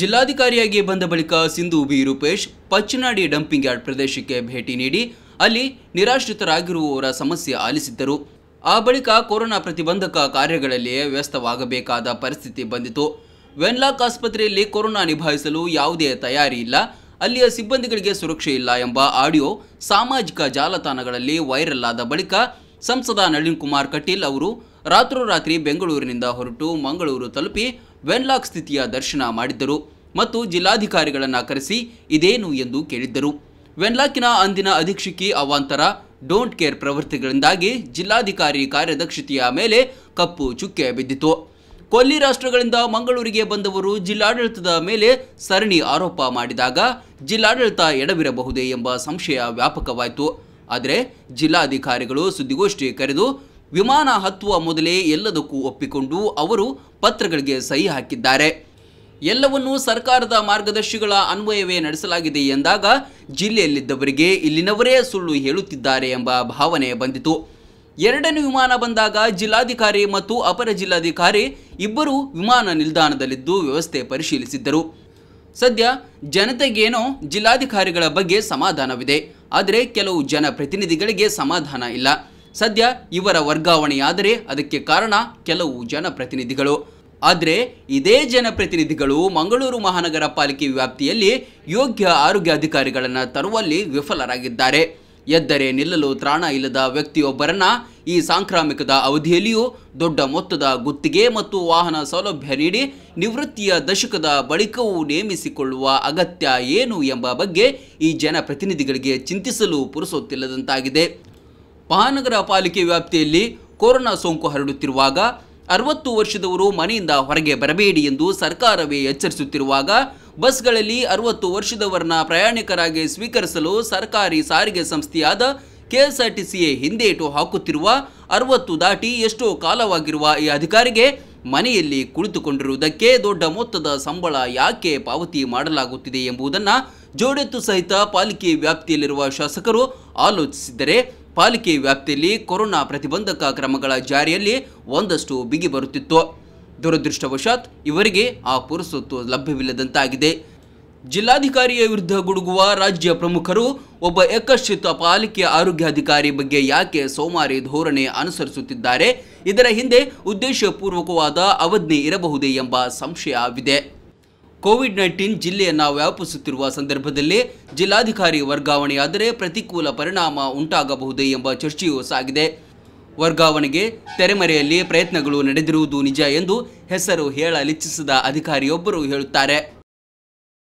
ಜಿಲ್ಲಾಧಿಕಾರಿಯಾಗಿ ಬಂದ ಬಳಿಕ Sindhu B Rupesh Pachchanadi dumping yard ಪ್ರದೇಶಕ್ಕೆ ಭೇಟಿ ನೀಡಿ ಅಲ್ಲಿ ನಿರಾಶ್ರಿತರಾಗಿರುವವರ ಸಮಸ್ಯೆ ಆಲಿಸಿದ್ದರು ಆ ಬಳಿಕ ಕೊರೋನಾ ಪ್ರತಿಬಂಧಕ ಕಾರ್ಯಗಳಲ್ಲಿಯೇ ವ್ಯಸ್ತವಾಗಬೇಕಾದ ಪರಿಸ್ಥಿತಿ ಬಂದಿತು ವೆನ್ಲಾಕ್ ಆಸ್ಪತ್ರೆಯಲ್ಲಿ ಕೊರೋನಾ ನಿಭಾಯಿಸಲು ಯಾವುದೇ ತಯಾರಿ ಇಲ್ಲ ಅಲ್ಲಿಯ ಸಿಬ್ಬಂದಿಗಳಿಗೆ ಸುರಕ್ಷೆ ಇಲ್ಲ ಎಂಬ ಆಡಿಯೋ ಸಾಮಾಜಿಕ ಜಾಲತಾಣಗಳಲ್ಲಿ ವೈರಲ್ ಆದ ಬಳಿಕ ಸಂಸದ ನಳಿನ್ ಕುಮಾರ್ ಕಟೀಲ್ ಅವರು ರಾತ್ರೋರಾತ್ರಿ ಬೆಂಗಳೂರಿನಿಂದ ಹೊರಟು ಮಂಗಳೂರು ತಲುಪಿ ವೆನ್ಲಾಕ್ ಸ್ಥಿತಿಯ ದರ್ಶನ ಮಾಡಿದ್ದರು ಮತ್ತು ಜಿಲ್ಲಾಧಿಕಾರಿಗಳನ್ನು ಕರೆಸಿ ಇದೇನು ಎಂದು ಕೇಳಿದ್ದರು ವೆನ್ಲಾಕಿನ ಅಂದಿನ ಅಧೀಕ್ಷಕಿ ಅವಾಂತರ ಡೋಂಟ್ ಕೇರ್ ಪ್ರವೃತ್ತಿಗಳಿಂದಾಗಿ ಜಿಲ್ಲಾಧಿಕಾರಿ ಕಾರ್ಯದಕ್ಷತೆಯ ಮೇಲೆ ಕಪ್ಪು ಚುಕ್ಕೆ ಬಿದ್ದಿತು ಕೊಲ್ಲಿ ರಾಷ್ಟ್ರಗಳಿಂದ ಮಂಗಳೂರಿಗೆ ಬಂದವರು ಜಿಲ್ಲಾಡಳಿತದ ಮೇಲೆ ಸರಣಿ ಆರೋಪ ಮಾಡಿದಾಗ ಜಿಲ್ಲಾಡಳಿತ ಎಡವಿರಬಹುದೇ ಎಂಬ ಸಂಶಯ ವ್ಯಾಪಕವಾಯಿತು ಆದರೆ ಜಿಲ್ಲಾಧಿಕಾರಿಗಳು ಸುದ್ದಿಗೋಷ್ಠಿ ಕರೆದು ವಿಮಾನ ಹತ್ತುವ ಮೊದಲೇ ಎಲ್ಲದಕ್ಕೂ ಒಪ್ಪಿಕೊಂಡು ಅವರು ಪತ್ರಗಳಿಗೆ ಸಹಿ ಹಾಕಿದ್ದಾರೆ ಎಲ್ಲವನ್ನೂ ಸರ್ಕಾರದ ಮಾರ್ಗದರ್ಶಿಗಳ ಅನ್ವಯವೇ ನಡೆಸಲಾಗಿದೆ ಎಂದಾಗ ಜಿಲ್ಲೆಯಲ್ಲಿದ್ದವರಿಗೆ ಇಲ್ಲಿನವರೇ ಸುಳ್ಳು ಹೇಳುತ್ತಿದ್ದಾರೆ ಎಂಬ ಭಾವನೆ ಬಂದಿತು ಎರಡನೇ ವಿಮಾನ ಬಂದಾಗ ಜಿಲ್ಲಾಧಿಕಾರಿ ಮತ್ತು ಅಪರ ಜಿಲ್ಲಾಧಿಕಾರಿ ಇಬ್ಬರು ವಿಮಾನ ನಿಲ್ದಾಣದಲ್ಲಿದ್ದು ವ್ಯವಸ್ಥೆ ಪರಿಶೀಲಿಸಿದ್ದರು ಸದ್ಯ ಜನತೆಗೇನೋ ಜಿಲ್ಲಾಧಿಕಾರಿಗಳ ಬಗ್ಗೆ ಸಮಾಧಾನವಿದೆ ಆದರೆ ಕೆಲವು ಜನಪ್ರತಿನಿಧಿಗಳಿಗೆ ಸಮಾಧಾನ ಇಲ್ಲ ಸದ್ಯ ಇವರ ವರ್ಗಾವಣೆಯಾದರೆ ಅದಕ್ಕೆ ಕಾರಣ ಕೆಲವು ಜನಪ್ರತಿನಿಧಿಗಳು ಆದರೆ ಇದೇ ಜನಪ್ರತಿನಿಧಿಗಳು ಮಂಗಳೂರು ಮಹಾನಗರ ಪಾಲಿಕೆ ವ್ಯಾಪ್ತಿಯಲ್ಲಿ ಯೋಗ್ಯ ಆರೋಗ್ಯ ಅಧಿಕಾರಿಗಳನ್ನು ತರುವಲ್ಲಿ ವಿಫಲರಾಗಿದ್ದಾರೆ ಎದ್ದರೆ ನಿಲ್ಲಲು ತ್ರಾಣ ಇಲ್ಲದ ವ್ಯಕ್ತಿಯೊಬ್ಬರನ್ನ ಈ ಸಾಂಕ್ರಾಮಿಕದ ಅವಧಿಯಲ್ಲಿಯೂ ದೊಡ್ಡ ಮೊತ್ತದ ಗುತ್ತಿಗೆ ಮತ್ತು ವಾಹನ ಸೌಲಭ್ಯ ನೀಡಿ ನಿವೃತ್ತಿಯ ದಶಕದ ಬಳಿಕವೂ ನೇಮಿಸಿಕೊಳ್ಳುವ ಅಗತ್ಯ ಏನು ಎಂಬ ಬಗ್ಗೆ ಈ ಜನಪ್ರತಿನಿಧಿಗಳಿಗೆ ಚಿಂತಿಸಲು ಪುರುಸೊತ್ತಿಲ್ಲದಂತಾಗಿದೆ ಮಹಾನಗರ ಪಾಲಿಕೆ ವ್ಯಾಪ್ತಿಯಲ್ಲಿ ಕೊರೋನಾ ಸೋಂಕು ಹರಡುತ್ತಿರುವಾಗ ಅರವತ್ತು ವರ್ಷದವರು ಮನೆಯಿಂದ ಹೊರಗೆ ಬರಬೇಡಿ ಎಂದು ಸರ್ಕಾರವೇ ಎಚ್ಚರಿಸುತ್ತಿರುವಾಗ ಬಸ್ಗಳಲ್ಲಿ ಅರವತ್ತು ವರ್ಷದವರನ್ನ ಪ್ರಯಾಣಿಕರಾಗಿ ಸ್ವೀಕರಿಸಲು ಸರ್ಕಾರಿ ಸಾರಿಗೆ ಸಂಸ್ಥೆಯಾದ ಕೆಎಸ್ಆರ್ಟಿಸಿಯೇ ಹಿಂದೇಟು ಹಾಕುತ್ತಿರುವ ಅರವತ್ತು ದಾಟಿ ಎಷ್ಟೋ ಕಾಲವಾಗಿರುವ ಈ ಅಧಿಕಾರಿಗೆ ಮನೆಯಲ್ಲಿ ಕುಳಿತುಕೊಂಡಿರುವುದಕ್ಕೆ ದೊಡ್ಡ ಮೊತ್ತದ ಸಂಬಳ ಯಾಕೆ ಪಾವತಿ ಮಾಡಲಾಗುತ್ತಿದೆ ಎಂಬುದನ್ನು ಜೋಡೆತ್ತು ಸಹಿತ ಪಾಲಿಕೆ ವ್ಯಾಪ್ತಿಯಲ್ಲಿರುವ ಶಾಸಕರು ಆಲೋಚಿಸಿದರೆ ಪಾಲಿಕೆ ವ್ಯಾಪ್ತಿಯಲ್ಲಿ ಕೊರೋನಾ ಪ್ರತಿಬಂಧಕ ಕ್ರಮಗಳ ಜಾರಿಯಲ್ಲಿ ಒಂದಷ್ಟು ಬಿಗಿ ಬರುತ್ತಿತ್ತು ದುರದೃಷ್ಟವಶಾತ್ ಇವರಿಗೆ ಆ ಪುರಸತ್ವ ಲಭ್ಯವಿಲ್ಲದಂತಾಗಿದೆ ಜಿಲ್ಲಾಧಿಕಾರಿಯ ವಿರುದ್ಧ ಗುಡುಗುವ ರಾಜ್ಯ ಪ್ರಮುಖರು ಒಬ್ಬ ಏಕಶ್ಚಿತ ಪಾಲಿಕೆ ಆರೋಗ್ಯಾಧಿಕಾರಿ ಬಗ್ಗೆ ಯಾಕೆ ಸೋಮಾರಿ ಧೋರಣೆ ಅನುಸರಿಸುತ್ತಿದ್ದಾರೆ ಇದರ ಹಿಂದೆ ಉದ್ದೇಶಪೂರ್ವಕವಾದ ಅವಜ್ಞೆ ಇರಬಹುದೇ ಎಂಬ ಸಂಶಯವಿದೆ ಕೋವಿಡ್ ನೈನ್ಟೀನ್ ಜಿಲ್ಲೆಯನ್ನು ವ್ಯಾಪಿಸುತ್ತಿರುವ ಸಂದರ್ಭದಲ್ಲಿ ಜಿಲ್ಲಾಧಿಕಾರಿ ವರ್ಗಾವಣೆಯಾದರೆ ಪ್ರತಿಕೂಲ ಪರಿಣಾಮ ಉಂಟಾಗಬಹುದೇ ಎಂಬ ಚರ್ಚೆಯೂ ಸಾಗಿದೆ ವರ್ಗಾವಣೆಗೆ ತೆರೆಮರೆಯಲ್ಲಿ ಪ್ರಯತ್ನಗಳು ನಡೆದಿರುವುದು ನಿಜ ಎಂದು ಹೆಸರು ಹೇಳಲಿಚ್ಛಿಸಿದ ಅಧಿಕಾರಿಯೊಬ್ಬರು ಹೇಳುತ್ತಾರೆ